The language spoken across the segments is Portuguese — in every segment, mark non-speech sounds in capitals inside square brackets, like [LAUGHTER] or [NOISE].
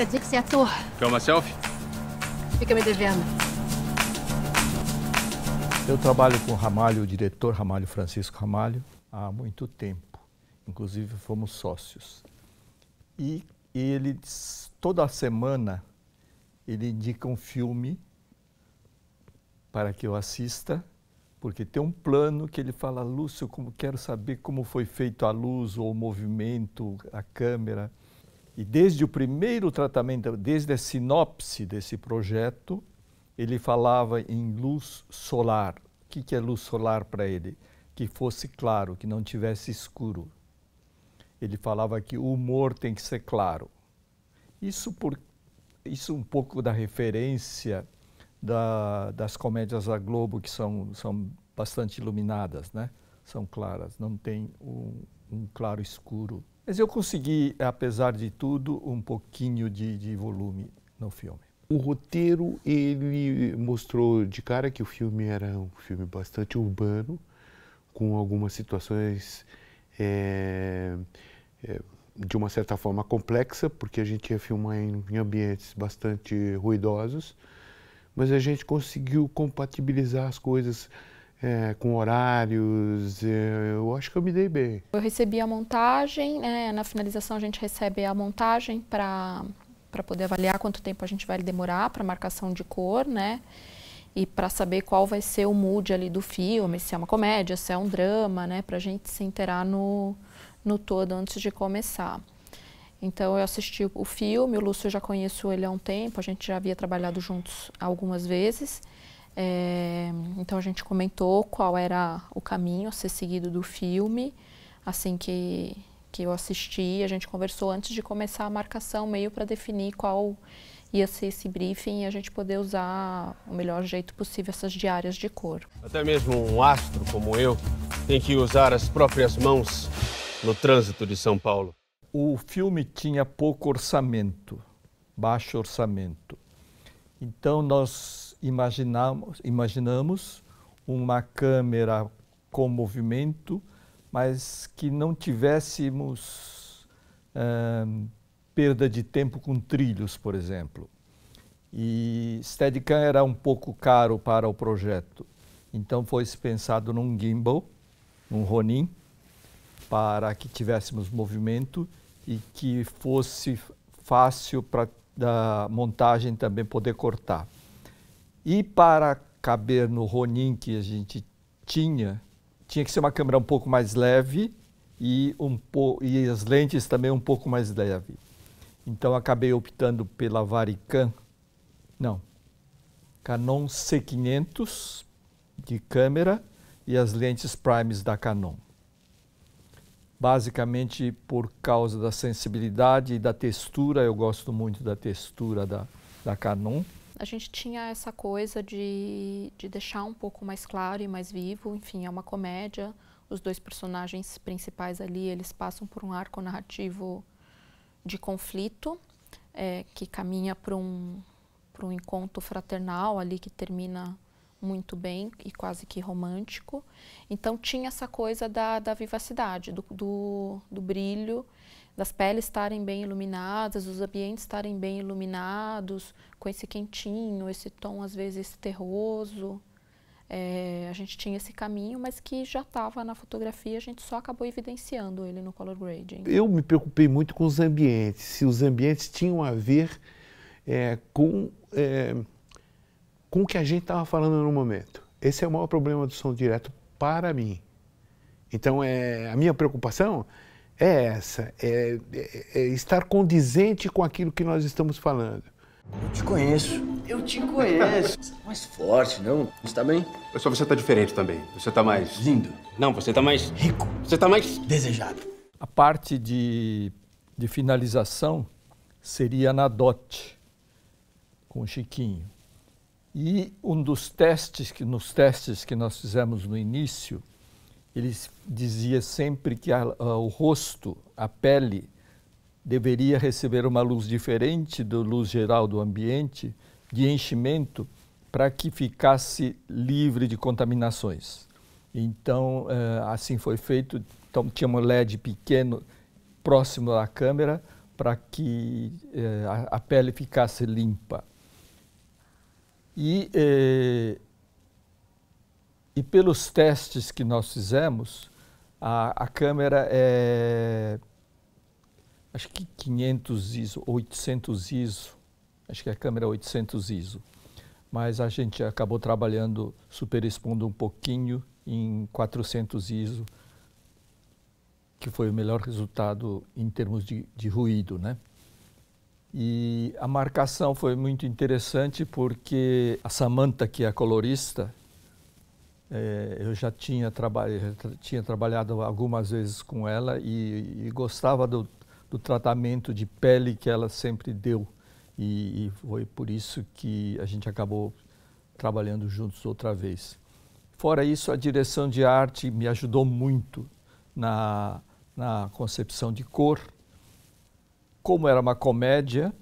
Quer dizer que você é ator. Quer uma selfie? Fica me devendo. Eu trabalho com o Ramalho, o diretor Ramalho Francisco Ramalho, há muito tempo. Inclusive fomos sócios. E ele toda semana ele indica um filme para que eu assista, porque tem um plano que ele fala, Lúcio, como quero saber como foi feito a luz ou o movimento, a câmera. E desde o primeiro tratamento, desde a sinopse desse projeto, ele falava em luz solar. O que, que é luz solar para ele? Que fosse claro, que não tivesse escuro. Ele falava que o humor tem que ser claro. Isso, por, isso um pouco da referência da, das comédias da Globo, que são, são bastante iluminadas, né? são claras, não tem um, um claro escuro mas eu consegui, apesar de tudo, um pouquinho de, de volume no filme. O roteiro, ele mostrou de cara que o filme era um filme bastante urbano, com algumas situações é, é, de uma certa forma complexa, porque a gente ia filmar em, em, ambientes bastante ruidosos, mas a gente conseguiu compatibilizar as coisas é, com horários, é, eu acho que eu me dei bem. Eu recebi a montagem, né, na finalização a gente recebe a montagem para poder avaliar quanto tempo a gente vai demorar para marcação de cor, né? E para saber qual vai ser o mood ali do filme, se é uma comédia, se é um drama, né? Para a gente se inteirar no, no todo antes de começar. Então eu assisti o filme, o Lúcio eu já conheço ele há um tempo, a gente já havia trabalhado juntos algumas vezes. É, então a gente comentou qual era o caminho a ser seguido do filme. Assim que, que eu assisti, a gente conversou antes de começar a marcação, meio para definir qual ia ser esse briefing e a gente poder usar o melhor jeito possível essas diárias de cor. Até mesmo um astro como eu tem que usar as próprias mãos no trânsito de São Paulo. O filme tinha pouco orçamento, baixo orçamento. Então nós imaginamos, imaginamos uma câmera com movimento, mas que não tivéssemos eh, perda de tempo com trilhos, por exemplo. E Steadicam era um pouco caro para o projeto, então foi pensado num gimbal, um Ronin, para que tivéssemos movimento e que fosse fácil para da montagem também poder cortar. E para caber no Ronin que a gente tinha, tinha que ser uma câmera um pouco mais leve e, um po e as lentes também um pouco mais leve. Então acabei optando pela Varicam, não, Canon C500 de câmera e as lentes primes da Canon. Basicamente por causa da sensibilidade e da textura, eu gosto muito da textura da, da Canon a gente tinha essa coisa de, de deixar um pouco mais claro e mais vivo, enfim, é uma comédia, os dois personagens principais ali, eles passam por um arco narrativo de conflito, é, que caminha para um, um encontro fraternal ali que termina muito bem e quase que romântico. Então tinha essa coisa da, da vivacidade, do, do, do brilho, das peles estarem bem iluminadas, os ambientes estarem bem iluminados, com esse quentinho, esse tom às vezes terroso. É, a gente tinha esse caminho, mas que já estava na fotografia, a gente só acabou evidenciando ele no color grading. Eu me preocupei muito com os ambientes, se os ambientes tinham a ver é, com é, com o que a gente estava falando no momento. Esse é o maior problema do som direto para mim. Então, é, a minha preocupação é essa, é, é, é estar condizente com aquilo que nós estamos falando. Eu te conheço. Eu te conheço. Você tá mais forte, não? Você tá bem? Eu só você tá diferente também. Você tá mais... Lindo. Não, você tá mais... Rico. Você tá mais... Desejado. A parte de, de finalização seria na DOT, com o Chiquinho. E um dos testes que nos testes que nós fizemos no início, ele dizia sempre que a, a, o rosto, a pele, deveria receber uma luz diferente da luz geral do ambiente, de enchimento, para que ficasse livre de contaminações. Então, é, assim foi feito. Então, tinha um LED pequeno próximo da câmera para que é, a, a pele ficasse limpa. E, eh, e pelos testes que nós fizemos, a, a câmera é acho que 500 ISO, 800 ISO, acho que a câmera é 800 ISO. Mas a gente acabou trabalhando, superexpondo um pouquinho em 400 ISO, que foi o melhor resultado em termos de, de ruído, né? E a marcação foi muito interessante porque a Samantha, que é a colorista, é, eu já tinha, traba tinha trabalhado algumas vezes com ela e, e gostava do, do, tratamento de pele que ela sempre deu. E, e foi por isso que a gente acabou trabalhando juntos outra vez. Fora isso, a direção de arte me ajudou muito na, na concepção de cor, como era uma comédia,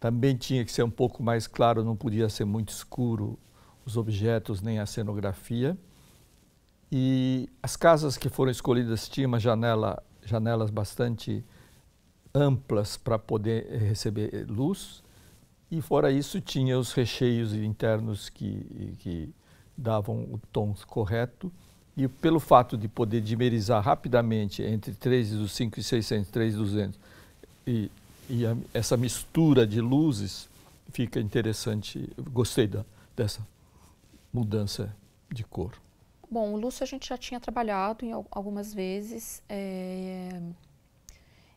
também tinha que ser um pouco mais claro, não podia ser muito escuro os objetos nem a cenografia. E as casas que foram escolhidas tinham uma janela, janelas bastante amplas para poder eh, receber eh, luz. E fora isso, tinha os recheios internos que, que davam o tom correto. E pelo fato de poder dimerizar rapidamente entre 3 e 5 e 600, 3 e 200, e, e a, essa mistura de luzes fica interessante. Eu gostei da, dessa mudança de cor. Bom, o Lúcio a gente já tinha trabalhado em algumas vezes, é,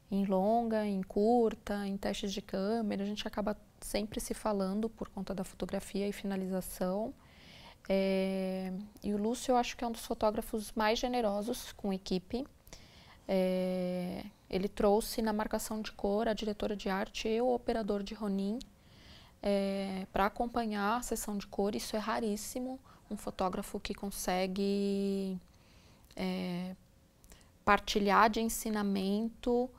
em longa, em curta, em testes de câmera. A gente acaba sempre se falando por conta da fotografia e finalização. É, e o Lúcio eu acho que é um dos fotógrafos mais generosos com equipe. É, ele trouxe na marcação de cor a diretora de arte e o operador de Ronin é, para acompanhar a sessão de cor. Isso é raríssimo. Um fotógrafo que consegue é, partilhar de ensinamento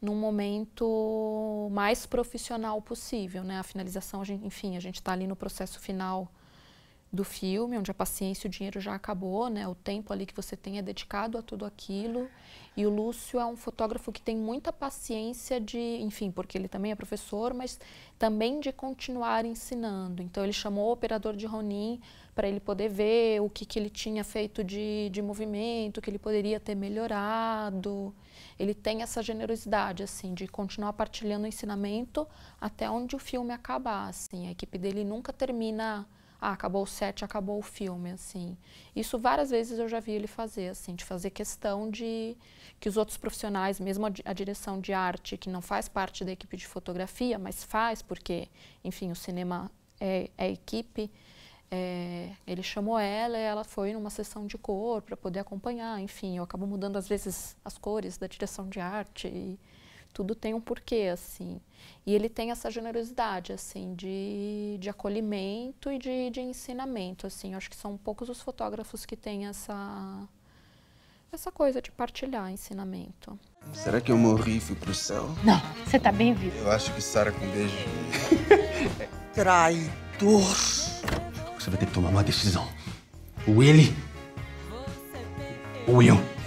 num momento mais profissional possível, né? A finalização, a gente, enfim, a gente está ali no processo final do filme, onde a paciência e o dinheiro já acabou, né? O tempo ali que você tem é dedicado a tudo aquilo. E o Lúcio é um fotógrafo que tem muita paciência de, enfim, porque ele também é professor, mas também de continuar ensinando. Então ele chamou o operador de Ronin para ele poder ver o que, que ele tinha feito de, de movimento, que ele poderia ter melhorado. Ele tem essa generosidade, assim, de continuar partilhando o ensinamento até onde o filme acabar, assim. A equipe dele nunca termina ah, acabou o set, acabou o filme, assim. Isso várias vezes eu já vi ele fazer, assim, de fazer questão de que os outros profissionais, mesmo a, a, direção de arte, que não faz parte da equipe de fotografia, mas faz porque, enfim, o cinema é, é equipe, é, ele chamou ela e ela foi numa sessão de cor para poder acompanhar, enfim, eu acabo mudando às vezes as cores da direção de arte e, tudo tem um porquê, assim. E ele tem essa generosidade, assim, de, de acolhimento e de, de ensinamento, assim. Eu acho que são poucos os fotógrafos que têm essa, essa coisa de partilhar ensinamento. Será que eu morri e fui pro céu? Não, você tá bem vivo. Eu acho que Sara com beijo. [LAUGHS] Traidor! Você vai ter que tomar uma decisão. Ou ele. Ou eu.